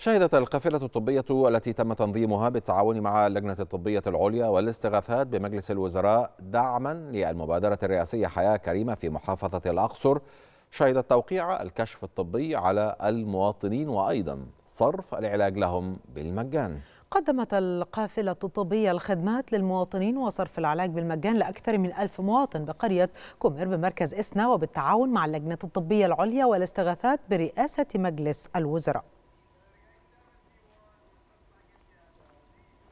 شهدت القافلة الطبية التي تم تنظيمها بالتعاون مع اللجنة الطبية العليا والاستغاثات بمجلس الوزراء دعما للمبادرة الرئاسية حياة كريمة في محافظة الأقصر شهدت توقيع الكشف الطبي على المواطنين وأيضا صرف العلاج لهم بالمجان قدمت القافلة الطبية الخدمات للمواطنين وصرف العلاج بالمجان لأكثر من ألف مواطن بقرية كومير بمركز إسنا وبالتعاون مع اللجنة الطبية العليا والاستغاثات برئاسة مجلس الوزراء